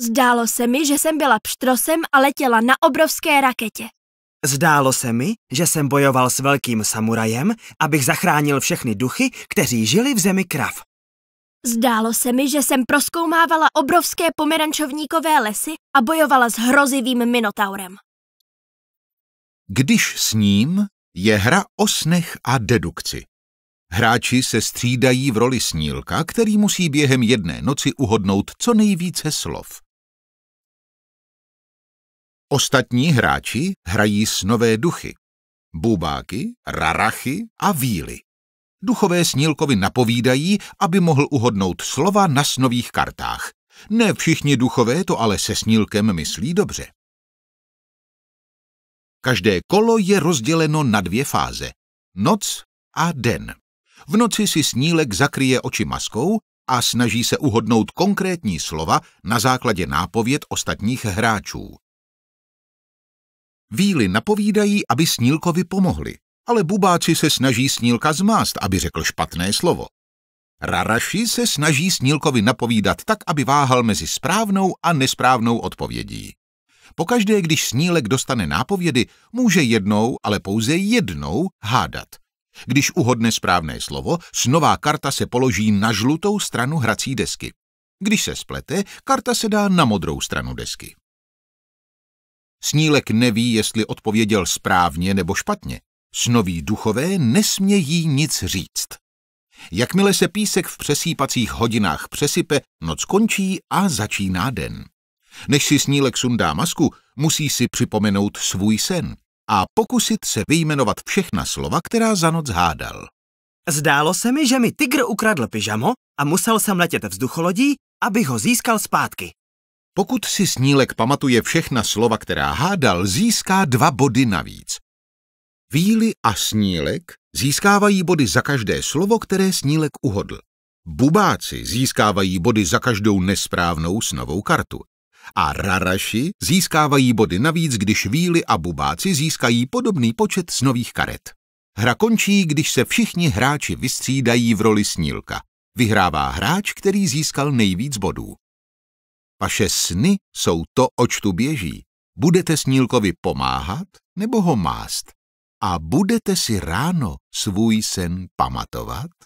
Zdálo se mi, že jsem byla pštrosem a letěla na obrovské raketě. Zdálo se mi, že jsem bojoval s velkým samurajem, abych zachránil všechny duchy, kteří žili v zemi krav. Zdálo se mi, že jsem proskoumávala obrovské pomerančovníkové lesy a bojovala s hrozivým minotaurem. Když s ním je hra o snech a dedukci. Hráči se střídají v roli snílka, který musí během jedné noci uhodnout co nejvíce slov. Ostatní hráči hrají s nové duchy. Bubáky, rarachy a víly. Duchové snílkovi napovídají, aby mohl uhodnout slova na snových kartách. Ne všichni duchové to ale se snílkem myslí dobře. Každé kolo je rozděleno na dvě fáze. Noc a den. V noci si snílek zakryje oči maskou a snaží se uhodnout konkrétní slova na základě nápověd ostatních hráčů. Víly napovídají, aby Snílkovi pomohli, ale bubáci se snaží Snílka zmást, aby řekl špatné slovo. Raraši se snaží Snílkovi napovídat tak, aby váhal mezi správnou a nesprávnou odpovědí. Pokaždé, když Snílek dostane nápovědy, může jednou, ale pouze jednou hádat. Když uhodne správné slovo, snová karta se položí na žlutou stranu hrací desky. Když se splete, karta se dá na modrou stranu desky. Snílek neví, jestli odpověděl správně nebo špatně. Snoví duchové nesmějí nic říct. Jakmile se písek v přesýpacích hodinách přesype, noc končí a začíná den. Než si snílek sundá masku, musí si připomenout svůj sen a pokusit se vyjmenovat všechna slova, která za noc hádal. Zdálo se mi, že mi tygr ukradl pyžamo a musel jsem letět vzducholodí, abych ho získal zpátky. Pokud si snílek pamatuje všechna slova, která hádal, získá dva body navíc. Víly a snílek získávají body za každé slovo, které snílek uhodl. Bubáci získávají body za každou nesprávnou snovou kartu. A raraši získávají body navíc, když víly a bubáci získají podobný počet snových karet. Hra končí, když se všichni hráči vystřídají v roli snílka. Vyhrává hráč, který získal nejvíc bodů. Vaše sny jsou to, oč tu běží. Budete snílkovi pomáhat nebo ho mást? A budete si ráno svůj sen pamatovat?